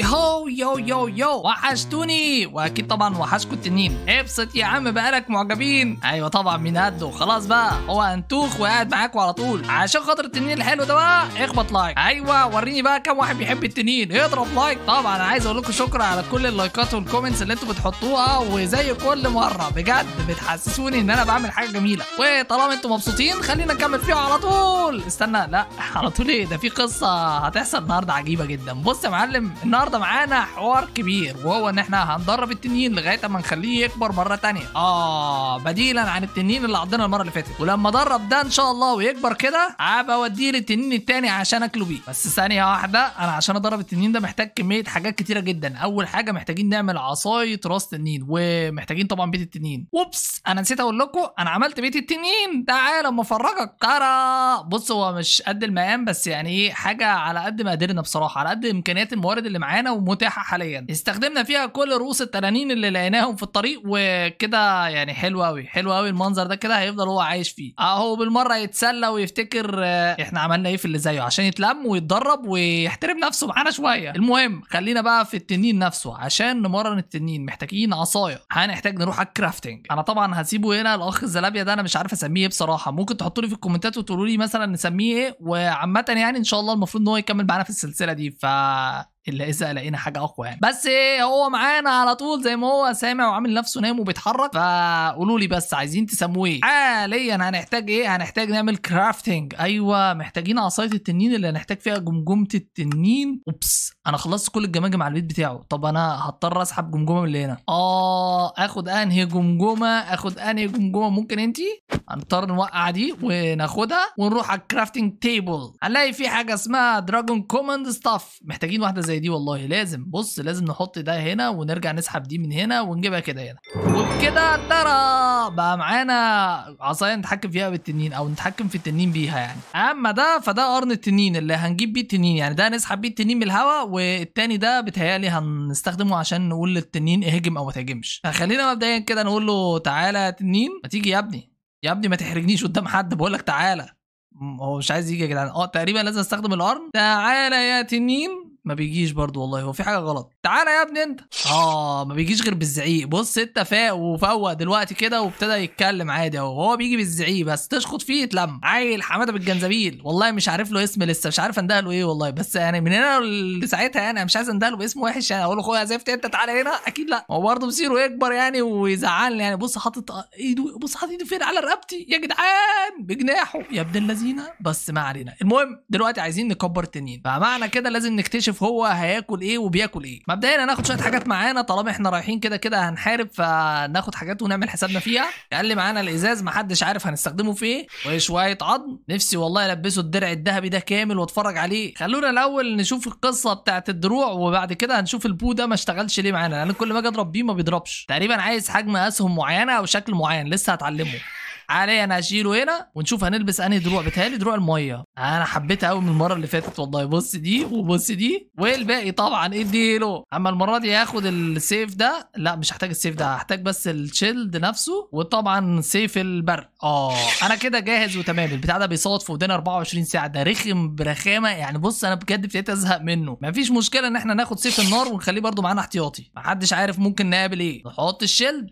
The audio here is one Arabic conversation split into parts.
يهو يو يو يو وحشتوني واكيد طبعا وحشكم التنين ابسط يا عم بقالك معجبين ايوه طبعا مين قده خلاص بقى هو هنتوخ وقاعد معاكم على طول عشان خاطر التنين الحلو ده بقى اخبط لايك ايوه وريني بقى كم واحد بيحب التنين اضرب لايك طبعا انا عايز اقول لكم شكرا على كل اللايكات والكومنتس اللي انتوا بتحطوها وزي كل مره بجد بتحسسوني ان انا بعمل حاجه جميله وطالما انتوا مبسوطين خلينا نكمل فيها على طول استنى لا على طول ايه ده في قصه هتحصل النهارده عجيبه جدا بص يا معلم النهارده النهارده معانا حوار كبير وهو ان احنا هندرب التنين لغايه اما نخليه يكبر مره تانية اه بديلا عن التنين اللي عضنا المره اللي فاتت ولما ادرب ده ان شاء الله ويكبر كده عاب اوديه للتنين التاني عشان اكله بيه بس ثانيه واحده انا عشان ادرب التنين ده محتاج كميه حاجات كتيره جدا اول حاجه محتاجين نعمل عصايه راس تنين ومحتاجين طبعا بيت التنين وبس انا نسيت اقول لكم انا عملت بيت التنين تعالى اما افرجك ترى بص هو مش قد المقام بس يعني ايه حاجه على قد ما قدرنا بصراحه على قد امكانيات الموارد اللي معانا معانا ومتاحه حاليا استخدمنا فيها كل رؤوس التنانين اللي لقيناهم في الطريق وكده يعني حلو قوي حلو قوي المنظر ده كده هيفضل هو عايش فيه اهو بالمره يتسلى ويفتكر آه، احنا عملنا ايه في اللي زيه عشان يتلم ويتدرب ويحترم نفسه معانا شويه المهم خلينا بقى في التنين نفسه عشان نمرن التنين محتاجين عصايه هنحتاج نروح على الكرافتنج انا طبعا هسيبه هنا الاخ الزلابيا ده انا مش عارف اسميه بصراحه ممكن تحطوا لي في الكومنتات وتقولوا لي مثلا نسميه ايه وعامه يعني ان شاء الله المفروض ان هو يكمل معانا في السلسله دي ف الا اذا لقينا حاجه اقوى يعني بس هو معانا على طول زي ما هو سامع وعامل نفسه نايم وبيتحرك فقولوا لي بس عايزين تسموه ايه حاليا هنحتاج ايه هنحتاج نعمل كرافتنج ايوه محتاجين عصايه التنين اللي هنحتاج فيها جمجمه التنين اوبس انا خلصت كل الجماجم على البيت بتاعه طب انا هضطر اسحب جمجمه من هنا اه اخد انهي جمجمه اخد انهي جمجمه ممكن انت هنضطر نوقع دي وناخدها ونروح على الكرافتنج تيبل هنلاقي في حاجه اسمها دراجون كوماند ستاف محتاجين واحده زي دي والله لازم بص لازم نحط ده هنا ونرجع نسحب دي من هنا ونجيبها كده هنا وبكده ترى بقى معانا عصايه نتحكم فيها بالتنين او نتحكم في التنين بيها يعني اما ده فده قرن التنين اللي هنجيب بيه التنين يعني ده نسحب بيه التنين من الهواء والتاني ده بتهيالي هنستخدمه عشان نقول للتنين اهجم او ما تهجمش فخلينا مبدئيا كده نقول له تعالى يا تنين ما تيجي يا ابني يا ابني ما تحرجنيش قدام حد بقول لك تعالى هو مش عايز يجي يا جدعان اه تقريبا لازم استخدم القرن تعالى يا تنين ما بيجيش برضو والله هو في حاجه غلط تعالى يا ابني انت اه ما بيجيش غير بالزعيق بص انت فاق وفوق دلوقتي كده وابتدى يتكلم عادي اهو هو بيجي بالزعيق بس تشخط فيه يتلم عيل حماده بالجنزبيل والله مش عارف له اسم لسه مش عارف انده له ايه والله بس يعني من هنا لساعتها يعني مش عايز انده له باسم وحش يعني اقول له اخويا زفت انت تعالى هنا اكيد لا هو برضه مصيره يكبر يعني ويزعلني يعني بص حاطط ايده بص حاطط ايده فين على رقبتي يا جدعان بجناحه يا ابن اللذينه بس ما علينا المهم دلوقتي عايزين نكبر التنين فمعنى كده لازم نكتشف هو هياكل ايه وبياكل ايه مبدئيا هناخد شويه حاجات معانا طالما احنا رايحين كده كده هنحارب فناخد حاجات ونعمل حسابنا فيها يعني اقل معانا الازاز محدش عارف هنستخدمه في ايه وشويه عظم نفسي والله البسه الدرع الذهبي ده كامل واتفرج عليه خلونا الاول نشوف القصه بتاعت الدروع وبعد كده هنشوف البو ده ما اشتغلش ليه معانا لان كل ما اجي اضرب بيه ما بيضربش تقريبا عايز حجم اسهم معينه او شكل معين لسه هتعلمه علي انا هشيله هنا ونشوف هنلبس انهي دروع بتهيألي دروع الميه انا حبيتها قوي من المره اللي فاتت والله بص دي وبص دي والباقي طبعا له اما المره دي هاخد السيف ده لا مش هحتاج السيف ده هحتاج بس الشيلد نفسه وطبعا سيف البرق اه انا كده جاهز وتمام البتاع ده بيصوت في ودنا 24 ساعه ده رخم برخامه يعني بص انا بجد ابتديت ازهق منه مفيش مشكله ان احنا ناخد سيف النار ونخليه برده معانا احتياطي محدش عارف ممكن نقابل ايه نحط الشيلد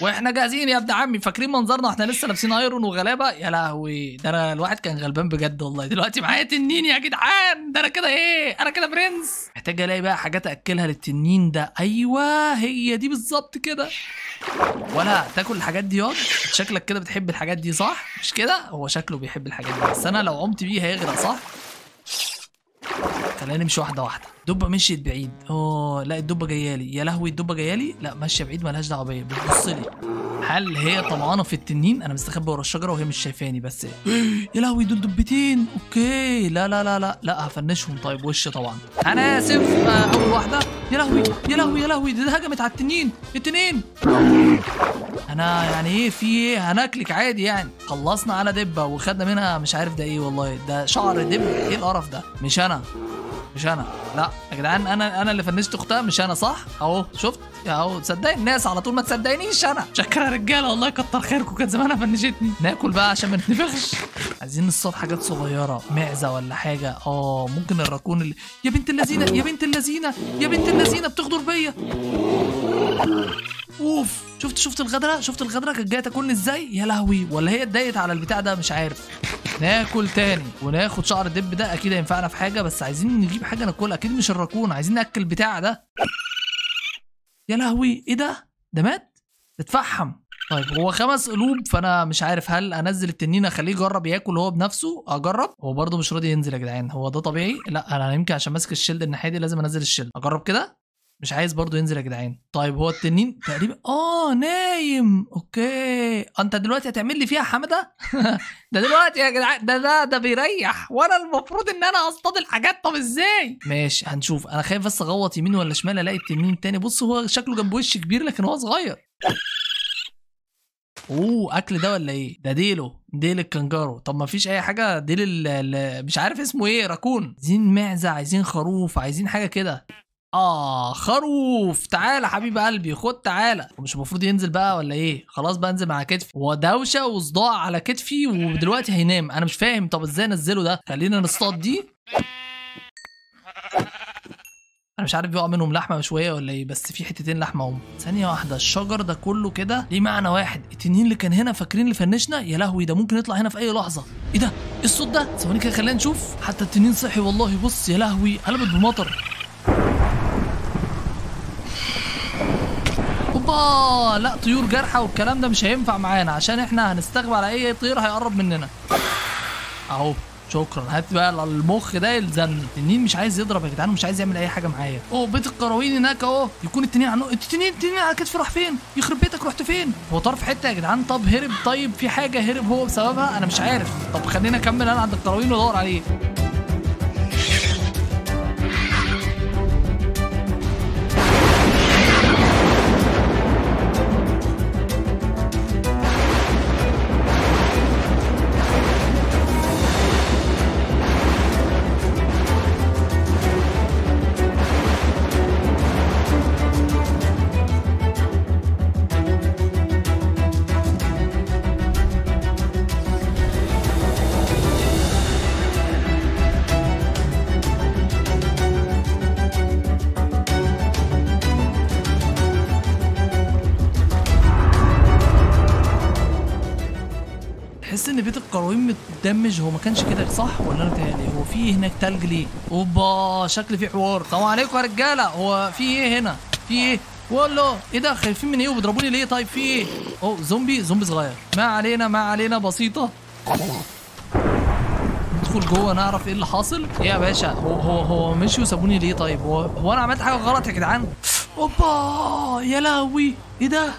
واحنا جاهزين يا ابن عمي فاكرين منظرنا واحنا لسه لابسين ايرون وغلابه يا لهوي ده انا الواحد كان غلبان بجد والله دلوقتي معايا تنين يا جدعان ده انا كده ايه انا كده برنس محتاج الاقي بقى حاجات اكلها للتنين ده ايوه هي دي بالظبط كده ولا تاكل الحاجات دي ياض شكلك كده بتحب الحاجات دي صح مش كده هو شكله بيحب الحاجات دي بس انا لو عمت بيه هيغرق صح خلينا نمشي واحده واحده الدبه مشيت بعيد اه لا الدبه جايه لي يا لهوي الدبه جايه لي لا ماشيه بعيد مالهاش دعوه بيا بتبص لي هل هي طمعانه في التنين انا مستخبي ورا الشجره وهي مش شايفاني بس يا لهوي دول دبتين اوكي لا لا لا لا لا هفنشهم طيب وش طبعا انا اسف آه، اول واحده يا لهوي يا لهوي يا لهوي دي هجمت على التنين التنين انا يعني ايه في ايه هناكلك عادي يعني خلصنا على دبه وخدنا منها مش عارف ده ايه والله ده شعر دب ايه القرف ده مش انا مش انا لا يا جدعان انا انا اللي فنشت اختها مش انا صح اهو شفت اهو تصدق الناس على طول ما تصدقنيش انا شكرا يا رجاله والله كتر خيركم كان زمانها فنشتني ناكل بقى عشان ما نتنفخش عايزين نصطاد حاجات صغيره معزه ولا حاجه اه ممكن الراكون اللي يا بنت اللذينه يا بنت اللذينه يا بنت اللذينه بتغدر بيا اوف شفت شفت الغدره شفت الغدره كانت جايه تاكلني ازاي يا لهوي ولا هي اتضايقت على البتاع ده مش عارف ناكل تاني وناخد شعر الدب ده اكيد هينفعنا في حاجه بس عايزين نجيب حاجه ناكلها اكيد مش الراكون عايزين ناكل بتاع ده يا لهوي ايه ده ده مات اتفحم طيب هو خمس قلوب فانا مش عارف هل انزل التنين اخليه يجرب ياكل هو بنفسه اجرب هو برده مش راضي ينزل يا جدعان هو ده طبيعي لا انا يمكن عشان ماسك الشيلد الناحيه دي لازم انزل الشيلد اجرب كده مش عايز برضو ينزل يا جدعان طيب هو التنين تقريبا اه نايم اوكي آه، انت دلوقتي هتعمل لي فيها حمده ده دلوقتي يا جدعان ده ده ده بيريح وانا المفروض ان انا اصطاد الحاجات طب ازاي ماشي هنشوف انا خايف بس اغوط يمين ولا شمال الاقي التنين تاني بص هو شكله جنب وش كبير لكن هو صغير اوه اكل ده ولا ايه ده ديله ديل الكنجارو طب ما فيش اي حاجه ديل مش عارف اسمه ايه راكون عايزين معزه عايزين خروف عايزين حاجه كده اه خروف تعالى حبيب قلبي خد تعالى مش المفروض ينزل بقى ولا ايه خلاص بقى انزل على كتفي ودوشه وصداع على كتفي ودلوقتي هينام انا مش فاهم طب ازاي انزله ده خلينا نصطاد دي انا مش عارف بيقع منهم لحمه شويه ولا ايه بس في حتتين لحمه هم ثانيه واحده الشجر ده كله كده ليه معنى واحد التنين اللي كان هنا فاكرين اللي فنشنا يا لهوي ده ممكن يطلع هنا في اي لحظه ايه ده ايه الصوت ده ثواني كده خلينا نشوف حتى التنين صحي والله بص يا لهوي قلبت بمطر لا طيور جارحه والكلام ده مش هينفع معانا عشان احنا هنستغبى على اي طير هيقرب مننا اهو شكرا هات بقى المخ ده يلزمنا التنين مش عايز يضرب يا جدعان ومش عايز يعمل اي حاجه معايا اوه بيت القراوين هناك اهو يكون التنين عنق التنين التنين على كتفي راح فين يخرب بيتك رحت فين هو طار في حته يا جدعان طب هرب طيب في حاجه هرب هو بسببها انا مش عارف طب خلينا اكمل انا عند القراوين وادور عليه تحس ان بيت القرويين متدمج هو ما كانش كده صح ولا انا يعني هو في إيه هناك تلج ليه؟ اوبا شكل في حوار السلام عليكم يا رجاله هو في ايه هنا؟ في ايه؟ والله ايه ده خايفين من ايه وبيضربوني ليه طيب في ايه؟ اوه زومبي زومبي صغير ما علينا ما علينا بسيطه ندخل جوه نعرف ايه اللي حاصل ايه يا باشا هو هو هو مشي وسابوني ليه طيب هو هو انا عملت حاجه غلط يا جدعان اوبا يا لهوي ايه ده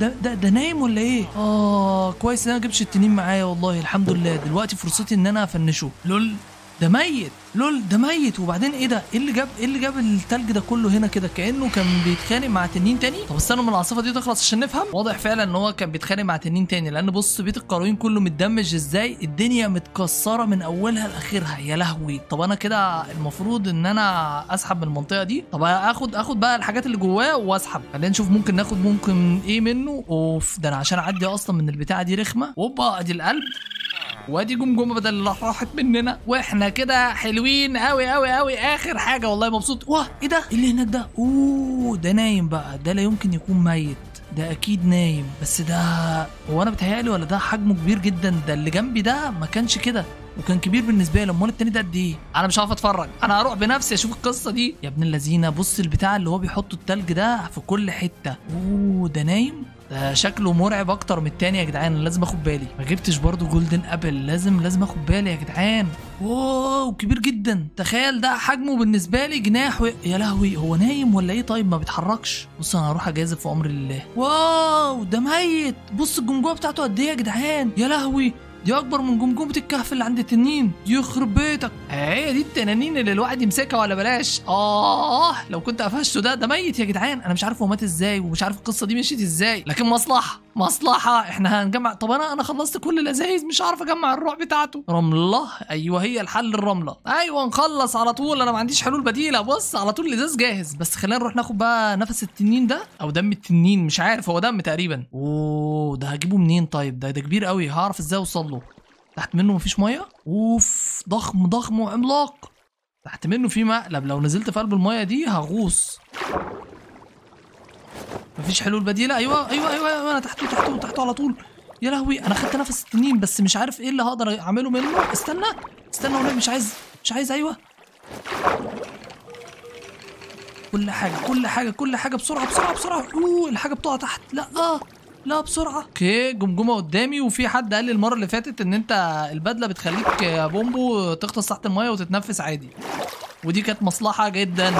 ده ده ده نايم ولا ايه؟ اه كويس ان انا ما جبتش التنين معايا والله الحمد لله دلوقتي فرصتي ان انا افنشه لول ده ميت لول ده ميت وبعدين ايه ده ايه اللي جاب ايه اللي جاب التلج ده كله هنا كده كانه كان بيتخانق مع تنين تاني طب استنوا من العاصفه دي تخلص عشان نفهم واضح فعلا ان هو كان بيتخانق مع تنين تاني لان بص بيت القرويين كله متدمج ازاي الدنيا متكسره من اولها لاخرها يا لهوي طب انا كده المفروض ان انا اسحب من المنطقه دي طب اخد اخد بقى الحاجات اللي جواه واسحب خلينا نشوف ممكن ناخد ممكن ايه منه اوف ده انا عشان اعدي اصلا من البتاعه دي رخمه اوبا ادي القلب وادي جمجمه بدل اللي راحت مننا واحنا كده حلوين قوي قوي قوي اخر حاجه والله مبسوط واه ايه ده إيه اللي هناك ده اوه ده نايم بقى ده لا يمكن يكون ميت ده اكيد نايم بس ده هو انا بتهيالي ولا ده حجمه كبير جدا ده اللي جنبي ده ما كانش كده وكان كبير بالنسبه لي امال التاني ده قد ايه انا مش عارف اتفرج انا هروح بنفسي اشوف القصه دي يا ابن اللذينه بص البتاع اللي هو بيحطه التلج ده في كل حته اوه ده نايم ده آه، شكله مرعب اكتر من التاني يا جدعان لازم اخد بالي ما جبتش برضو جولدن ابل لازم لازم اخد بالي يا جدعان واو كبير جدا تخيل ده حجمه بالنسبه لي جناح و... يا لهوي هو نايم ولا ايه طيب ما بيتحركش بص انا هروح اجازف في امر الله واو ده ميت بص الجمجمه بتاعته قد ايه يا جدعان يا لهوي دي اكبر من جمجمه الكهف اللي عند التنين يخرب بيتك هي إيه، دي التنانين اللي الواحد يمسكها ولا بلاش اه لو كنت قفشته ده ده ميت يا جدعان انا مش عارف هو مات ازاي ومش عارف القصه دي مشيت ازاي لكن مصلحه مصلحه احنا هنجمع طب انا انا خلصت كل الازايز مش هعرف اجمع الروح بتاعته رمله ايوه هي الحل الرمله ايوه نخلص على طول انا ما عنديش حلول بديله بص على طول الازاز جاهز بس خلينا نروح ناخد بقى نفس التنين ده او دم التنين مش عارف هو دم تقريبا اوه ده هجيبه منين طيب ده ده كبير قوي هعرف ازاي اوصل له تحت منه مفيش ميه اوف ضخم ضخم وعملاق تحت منه في مقلب لو نزلت في قلب الميه دي هغوص مفيش حلول بديله أيوة, ايوه ايوه ايوه, انا تحته تحته تحته على طول يا لهوي انا خدت نفس التنين بس مش عارف ايه اللي هقدر اعمله منه استنى استنى والله مش عايز مش عايز ايوه كل حاجه كل حاجه كل حاجه بسرعه بسرعه بسرعه اوه الحاجه بتقع تحت لا آه. لا بسرعه اوكي جمجمه قدامي وفي حد قال لي المره اللي فاتت ان انت البدله بتخليك يا بومبو تغطس تحت الميه وتتنفس عادي ودي كانت مصلحه جدا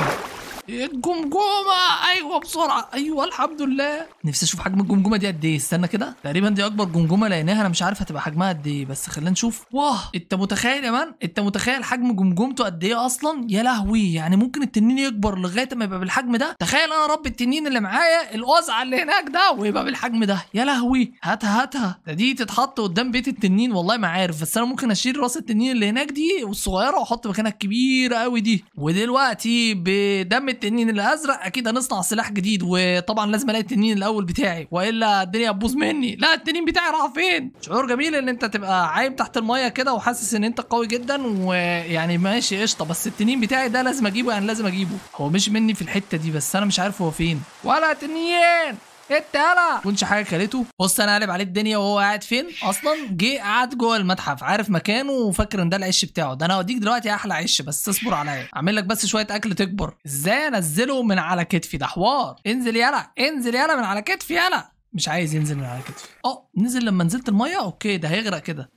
الجمجمه ايوه بسرعه ايوه الحمد لله نفسي اشوف حجم الجمجمه دي قد ايه استنى كده تقريبا دي اكبر جمجمه لقيناها انا مش عارف هتبقى حجمها قد ايه بس خلينا نشوف واه انت متخيل يا مان انت متخيل حجم جمجمته قد ايه اصلا يا لهوي يعني ممكن التنين يكبر لغايه ما يبقى بالحجم ده تخيل انا رب التنين اللي معايا القزعه اللي هناك ده ويبقى بالحجم ده يا لهوي هاتها هاتها ده دي تتحط قدام بيت التنين والله ما عارف بس انا ممكن اشيل راس التنين اللي هناك دي والصغيره واحط مكانها الكبيره قوي دي ودلوقتي بدم التنين الازرق اكيد هنصنع سلاح جديد وطبعا لازم الاقي التنين الاول بتاعي والا الدنيا هتبوظ مني لا التنين بتاعي راح فين شعور جميل ان انت تبقى عايم تحت الميه كده وحاسس ان انت قوي جدا ويعني ماشي قشطه بس التنين بتاعي ده لازم اجيبه يعني لازم اجيبه هو مش مني في الحته دي بس انا مش عارف هو فين ولا تنين انت ما كنتش حاجه كلته بص انا قلب عليه الدنيا وهو قاعد فين اصلا جه قعد جوه المتحف عارف مكانه وفاكر ان ده العش بتاعه ده انا اوديك دلوقتي احلى عش بس اصبر عليا اعمل لك بس شويه اكل تكبر ازاي انزله من على كتفي ده حوار انزل يلا انزل يلا من على كتفي يلا مش عايز ينزل من على كتفي اه نزل لما نزلت الميه اوكي ده هيغرق كده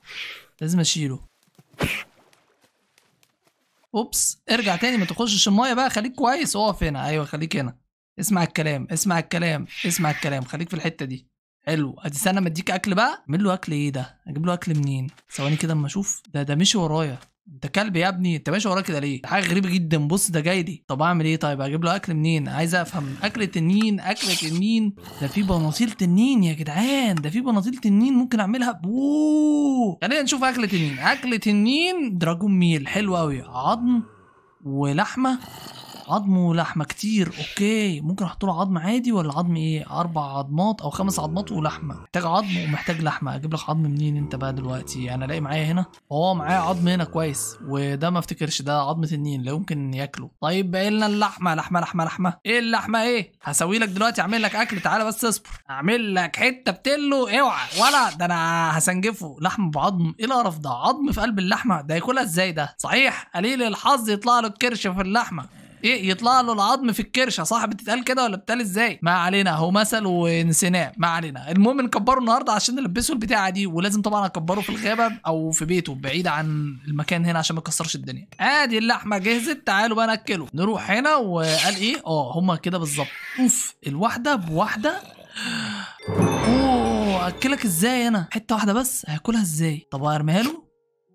لازم اشيله اوبس ارجع تاني ما تخشش المايه بقى خليك كويس اقف هنا ايوه خليك هنا اسمع الكلام اسمع الكلام اسمع الكلام خليك في الحته دي حلو استنى ما اديك اكل بقى اعمل له اكل ايه ده اجيب له اكل منين ثواني كده اما اشوف ده ده مشي ورايا انت كلب يا ابني انت ماشي ورايا كده ليه حاجه غريبه جدا بص ده جاي لي طب اعمل ايه طيب اجيب له اكل منين عايز افهم اكل تنين اكل تنين ده في بناطيل تنين يا جدعان ده في بناطيل تنين ممكن اعملها اوه خلينا نشوف اكل تنين اكل تنين دراجون ميل حلو قوي عظم ولحمه عظمه لحمه كتير اوكي ممكن احط له عظم عادي ولا عظم ايه اربع عظمات او خمس عظمات ولحمه محتاج عظم ومحتاج لحمه اجيب لك عظم منين انت بقى دلوقتي انا الاقي معايا هنا هو معايا عظم هنا كويس وده ما افتكرش ده عظم تنين لا يمكن ياكله طيب باقي لنا اللحمه لحمه لحمه لحمه ايه اللحمه ايه هسوي لك دلوقتي اعمل لك اكل تعالى بس اصبر اعمل لك حته بتلو اوعى ولا ده انا هسنجفه لحم بعظم ايه القرف ده عظم في قلب اللحمه ده ياكلها ازاي ده صحيح قليل الحظ يطلع له الكرش في اللحمه ايه يطلع له العظم في الكرشه صح بتتقال كده ولا بتتقال ازاي ما علينا هو مثل ونسيناه ما علينا المهم نكبره النهارده عشان نلبسه البتاعه دي ولازم طبعا اكبره في الغابه او في بيته بعيد عن المكان هنا عشان ما يكسرش الدنيا ادي اللحمه جهزت تعالوا بقى ناكله نروح هنا وقال ايه اه هما كده بالظبط اوف الواحده بواحده اوه اكلك ازاي انا حته واحده بس هاكلها ازاي طب ارميها له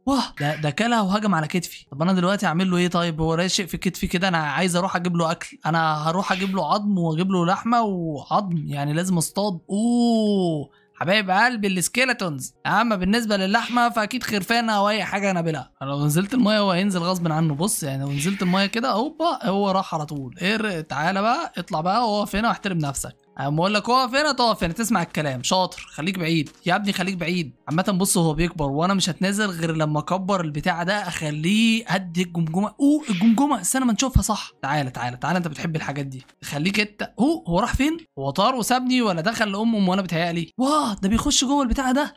واه ده ده كلها وهجم على كتفي طب انا دلوقتي اعمل له ايه طيب هو راشق في كتفي كده انا عايز اروح اجيب له اكل انا هروح اجيب له عظم واجيب له لحمه وعظم يعني لازم اصطاد اوه حبايب قلبي السكيلتونز اما بالنسبه للحمه فاكيد خرفانه او اي حاجه نابلها لو نزلت المايه هو هينزل غصب عنه بص يعني لو نزلت المايه كده هوبا هو راح على طول ايه تعالى بقى اطلع بقى وهو فين واحترم نفسك بقول لك اقف هنا تقف هنا تسمع الكلام شاطر خليك بعيد يا ابني خليك بعيد عامه بص هو بيكبر وانا مش هتنازل غير لما اكبر البتاع ده اخليه ادي الجمجمه او الجمجمه استنى ما نشوفها صح تعالى تعالى تعالى انت بتحب الحاجات دي خليك انت هو هو راح فين هو طار وسابني ولا دخل لامه وانا بتهيألي واه ده بيخش جوه البتاع ده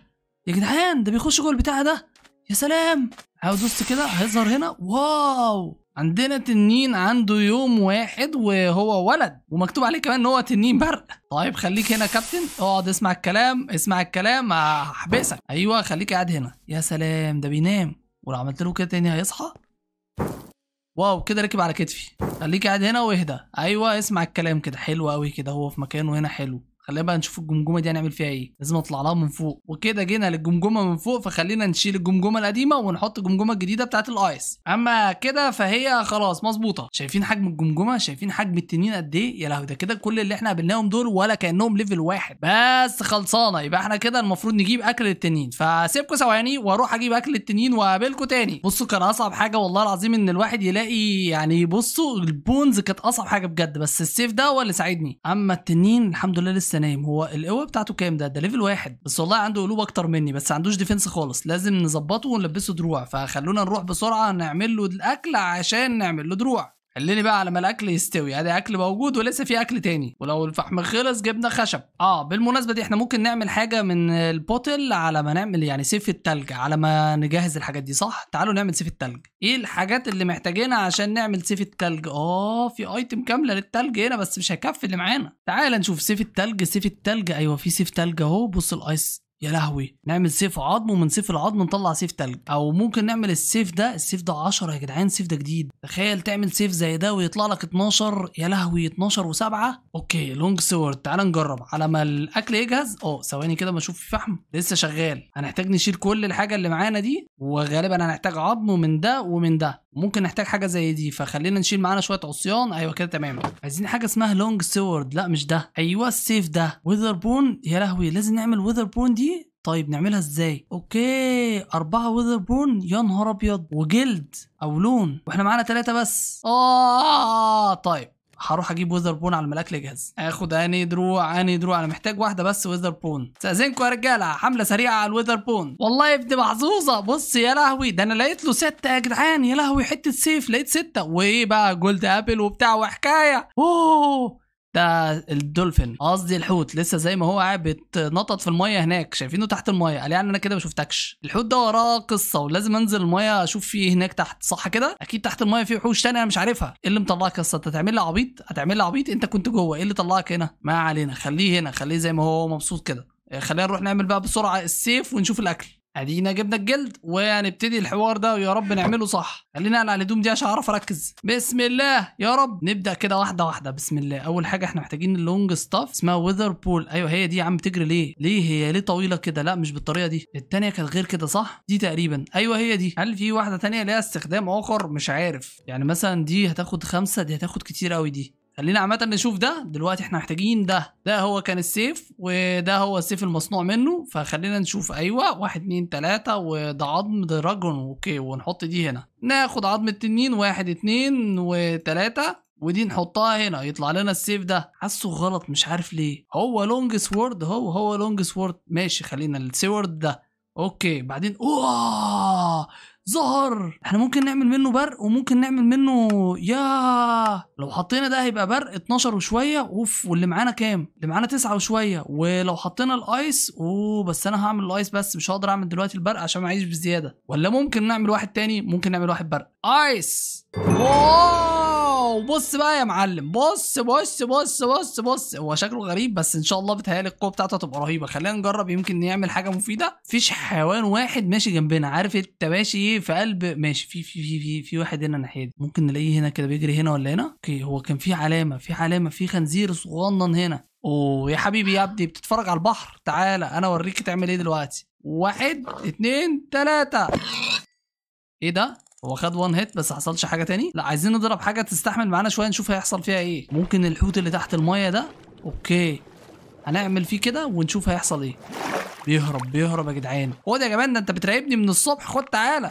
يا جدعان ده بيخش جوه البتاع ده يا سلام عاوز دوست كده هيظهر هنا واو عندنا تنين عنده يوم واحد وهو ولد ومكتوب عليه كمان ان هو تنين برق طيب خليك هنا كابتن اقعد اسمع الكلام اسمع الكلام هحبسك ايوه خليك قاعد هنا يا سلام ده بينام ولو عملت له كده تاني هيصحى واو كده ركب على كتفي خليك قاعد هنا واهدى ايوه اسمع الكلام كده حلو قوي كده هو في مكانه هنا حلو خلينا بقى نشوف الجمجمه دي هنعمل فيها ايه لازم اطلع لها من فوق وكده جينا للجمجمه من فوق فخلينا نشيل الجمجمه القديمه ونحط الجمجمه الجديده بتاعه الايس اما كده فهي خلاص مظبوطه شايفين حجم الجمجمه شايفين حجم التنين قد ايه يا لهوي ده كده كل اللي احنا قابلناهم دول ولا كانهم ليفل واحد بس خلصانه يبقى احنا كده المفروض نجيب اكل التنين فسيبكم ثواني واروح اجيب اكل التنين وقابلكم تاني بصوا كان اصعب حاجه والله العظيم ان الواحد يلاقي يعني بصوا البونز كانت اصعب حاجه بجد بس السيف ده هو اللي ساعدني اما التنين الحمد لله لسه نايم هو القوه بتاعته كام ده ده ليفل واحد بس والله عنده قلوب اكتر مني بس عندوش ديفنس خالص لازم نظبطه ونلبسه دروع فخلونا نروح بسرعه نعمل له الاكل عشان نعمل له دروع خليني بقى على ما الاكل يستوي ادي اكل موجود ولسه في اكل تاني ولو الفحم خلص جبنا خشب اه بالمناسبه دي احنا ممكن نعمل حاجه من البوتل على ما نعمل يعني سيف التلج على ما نجهز الحاجات دي صح تعالوا نعمل سيف التلج ايه الحاجات اللي محتاجينها عشان نعمل سيف التلج اه في ايتم كامله للتلج هنا بس مش هيكفي اللي معانا تعال نشوف سيف التلج سيف التلج ايوه في سيف تلج اهو بص الايس يا لهوي نعمل سيف عظم ومن سيف العظم نطلع سيف تلج او ممكن نعمل السيف ده السيف ده 10 يا جدعان السيف ده جديد تخيل تعمل سيف زي ده ويطلع لك 12 يا لهوي 12 و7 اوكي لونج سورد تعال نجرب على ما الاكل يجهز اه ثواني كده ما اشوف في فحم لسه شغال هنحتاج نشيل كل الحاجه اللي معانا دي وغالبا هنحتاج عظم من ده ومن ده ممكن نحتاج حاجه زي دي فخلينا نشيل معانا شويه عصيان ايوه كده تمام عايزين حاجه اسمها لونج سورد لا مش ده ايوه السيف ده ويذر بون يا لهوي لازم نعمل ويذر بون دي طيب نعملها ازاي اوكي اربعة ويذر بون يا نهار ابيض وجلد او لون واحنا معانا ثلاثة بس اه طيب هروح اجيب ويزر بون على الملاك الاجهز اخد اني دروع اني دروع انا محتاج واحده بس ويزر بون استاذنكم يا رجاله حمله سريعه على الويزر بون والله ابني محظوظه بص يا لهوي ده انا لقيت له سته يا جدعان يا لهوي حته سيف لقيت سته وايه بقى جولد ابل وبتاع وحكايه اوه ده الدولفين قصدي الحوت لسه زي ما هو قاعد بيتنطط في الميه هناك شايفينه تحت الميه قال يعني انا كده ما شفتكش الحوت ده وراه قصه ولازم انزل الميه اشوف فيه هناك تحت صح كده اكيد تحت الميه في وحوش تانية انا مش عارفها ايه اللي مطلعك قصه انت هتعمل لي عبيط هتعمل لي عبيط انت كنت جوه ايه اللي طلعك هنا ما علينا خليه هنا خليه زي ما هو مبسوط كده آه، خلينا نروح نعمل بقى بسرعه السيف ونشوف الاكل ادينا جبنا الجلد وهنبتدي الحوار ده ويا رب نعمله صح خلينا على الهدوم دي عشان اعرف اركز بسم الله يا رب نبدا كده واحده واحده بسم الله اول حاجه احنا محتاجين اللونج ستاف اسمها ويذر بول ايوه هي دي يا عم بتجري ليه ليه هي ليه طويله كده لا مش بالطريقه دي الثانيه كانت غير كده صح دي تقريبا ايوه هي دي هل في واحده ثانيه ليها استخدام اخر مش عارف يعني مثلا دي هتاخد خمسة دي هتاخد كتير قوي دي خلينا عامه نشوف ده دلوقتي احنا محتاجين ده ده هو كان السيف وده هو السيف المصنوع منه فخلينا نشوف ايوه واحد اتنين تلاته وده عظم دراجون اوكي ونحط دي هنا ناخد عظم التنين واحد اتنين وتلاته ودي نحطها هنا يطلع لنا السيف ده حاسه غلط مش عارف ليه هو لونج سورد هو هو لونج سورد ماشي خلينا السورد ده اوكي بعدين اوه ظهر احنا ممكن نعمل منه برق وممكن نعمل منه يا لو حطينا ده هيبقى برق 12 وشويه اوف واللي معانا كام اللي معانا 9 وشويه ولو حطينا الايس اوه بس انا هعمل الايس بس مش هقدر اعمل دلوقتي البرق عشان ما اعيش بزياده ولا ممكن نعمل واحد تاني ممكن نعمل واحد برق ايس واو وبص بقى يا معلم بص بص بص بص بص هو شكله غريب بس ان شاء الله بتهيألي القوه بتاعته هتبقى رهيبه خلينا نجرب يمكن نعمل حاجه مفيده مفيش حيوان واحد ماشي جنبنا عارف انت ماشي في قلب ماشي في في في في, في واحد هنا الناحيه دي ممكن نلاقيه هنا كده بيجري هنا ولا هنا اوكي هو كان في علامه في علامه في خنزير صغنن هنا اوه يا حبيبي يا ابني بتتفرج على البحر تعالى انا اوريك تعمل ايه دلوقتي واحد اتنين تلاته ايه ده هو خد وان هيت بس حصلش حاجه تاني لا عايزين نضرب حاجه تستحمل معانا شويه نشوف هيحصل فيها ايه ممكن الحوت اللي تحت المايه ده اوكي هنعمل فيه كده ونشوف هيحصل ايه بيهرب بيهرب يا جدعان خد يا جماعه ده انت بتراقبني من الصبح خد تعالى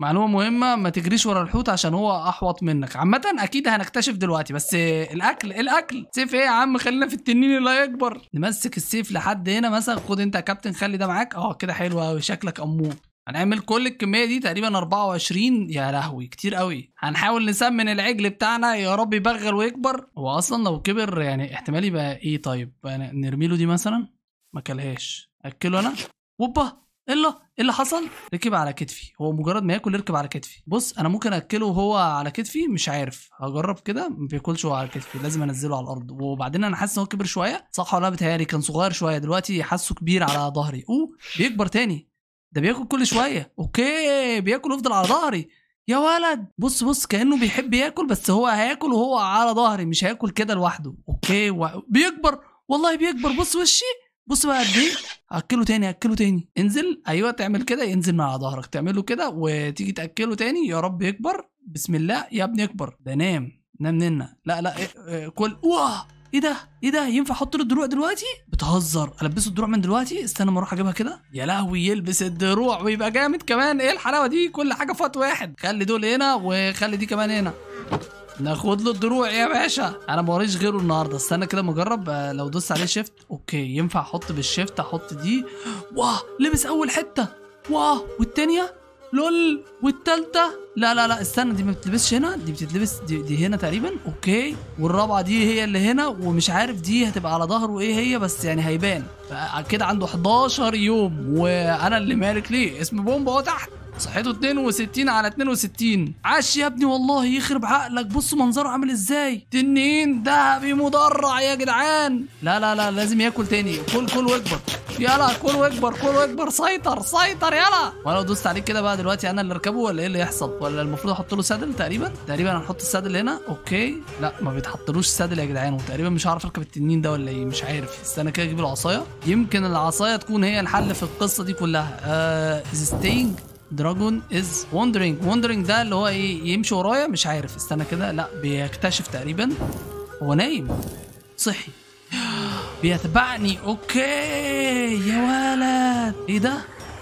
معلومه مهمه ما تجريش ورا الحوت عشان هو احوط منك عامه اكيد هنكتشف دلوقتي بس الاكل الاكل سيف ايه يا عم خلينا في التنين اللي هيكبر نمسك السيف لحد هنا مثلا خد انت يا كابتن خلي ده معاك اه كده حلو قوي شكلك امور هنعمل كل الكميه دي تقريبا 24 يا لهوي كتير قوي هنحاول نسمن العجل بتاعنا يا رب يبغل ويكبر هو اصلا لو كبر يعني احتمال يبقى ايه طيب يعني نرمي له دي مثلا ما كلهاش اكله انا وبا الا إيه, ايه اللي حصل ركب على كتفي هو مجرد ما ياكل يركب على كتفي بص انا ممكن اكله وهو على كتفي مش عارف هجرب كده ما بياكلش وهو على كتفي لازم انزله على الارض وبعدين انا حاسس ان هو كبر شويه صح ولا بتهيألي كان صغير شويه دلوقتي حاسه كبير على ظهري اوه بيكبر تاني ده بياكل كل شويه اوكي بياكل يفضل على ظهري يا ولد بص بص كانه بيحب ياكل بس هو هياكل وهو على ظهري مش هياكل كده لوحده اوكي و... بيكبر والله بيكبر بص وشي بص بقى قد ايه اكله تاني اكله تاني انزل ايوه تعمل كده ينزل من على ظهرك تعمله كده وتيجي تاكله تاني يا رب يكبر بسم الله يا ابني اكبر ده نام نام لا لا إيه إيه كل واه ايه ده ايه ده ينفع احط له الدروع دلوقتي بتهزر البسه الدروع من دلوقتي استنى ما اروح اجيبها كده يا لهوي يلبس الدروع ويبقى جامد كمان ايه الحلاوه دي كل حاجه في وقت واحد خلي دول هنا وخلي دي كمان هنا ناخد له الدروع يا باشا انا ما وريش غيره النهارده استنى كده مجرب آه، لو دوس عليه شيفت اوكي ينفع احط بالشيفت احط دي واه لبس اول حته واه والتانيه لول والتالتة لا لا لا استنى دي ما بتتلبسش هنا دي بتتلبس دي, دي هنا تقريبا اوكي والرابعة دي هي اللي هنا ومش عارف دي هتبقى على ظهره ايه هي بس يعني هيبان كده عنده 11 يوم وانا اللي مالك ليه اسم بومبا اهو تحت صحته 62 على 62 عاش يا ابني والله يخرب عقلك بص منظره عامل ازاي تنين ذهبي مدرع يا جدعان لا لا لا لازم ياكل تاني كل كل واكبر يلا كل واكبر كل واكبر سيطر سيطر يلا وانا لو دوست عليك كده بقى دلوقتي انا اللي اركبه ولا ايه اللي يحصل ولا المفروض احط له سادل تقريبا تقريبا هنحط السادل هنا اوكي لا ما بيتحطلوش سادل يا جدعان وتقريبا مش هعرف اركب التنين ده ولا ايه مش عارف استنى كده اجيب العصايه يمكن العصايه تكون هي الحل في القصه دي كلها آه دراجون از واندرينج واندرينج ده اللي هو ايه يمشي ورايا مش عارف استنى كده لا بيكتشف تقريبا هو نايم صحي بيتبعني اوكي يا ولد ايه ده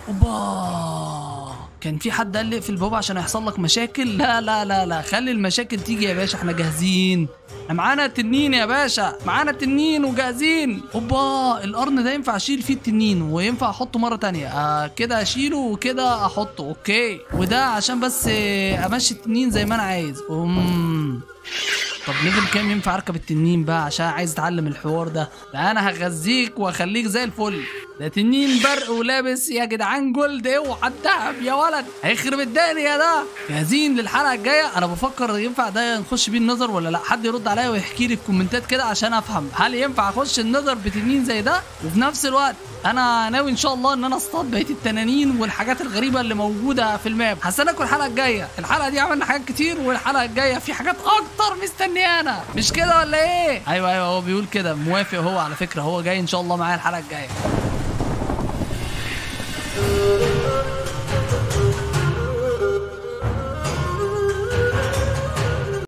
اوبا كان في حد قال لي اقفل الباب عشان هيحصل لك مشاكل لا لا لا لا خلي المشاكل تيجي يا باشا احنا جاهزين معانا تنين يا باشا معانا تنين وجاهزين هوبا القرن ده ينفع اشيل فيه التنين وينفع احطه مره تانية آه كده اشيله وكده احطه اوكي وده عشان بس امشي التنين زي ما انا عايز امم طب ليفل كام ينفع اركب التنين بقى عشان عايز اتعلم الحوار ده لا انا هغذيك واخليك زي الفل ده تنين برق ولابس يا جدعان جولد اوعى إيه الذهب يا ولد هيخرب الدنيا ده جاهزين للحلقه الجايه انا بفكر ينفع ده نخش بيه النظر ولا لا حد يرد عليا ويحكي لي في الكومنتات كده عشان افهم هل ينفع اخش النظر بتنين زي ده وفي نفس الوقت انا ناوي ان شاء الله ان انا اصطاد بقيه التنانين والحاجات الغريبه اللي موجوده في الماب هستناكم الحلقه الجايه الحلقه دي عملنا حاجات كتير والحلقه الجايه في حاجات اكتر مستنيانا مش كده ولا ايه ايوه ايوه هو بيقول كده موافق هو على فكره هو جاي ان شاء الله معايا الحلقه الجايه Thank you.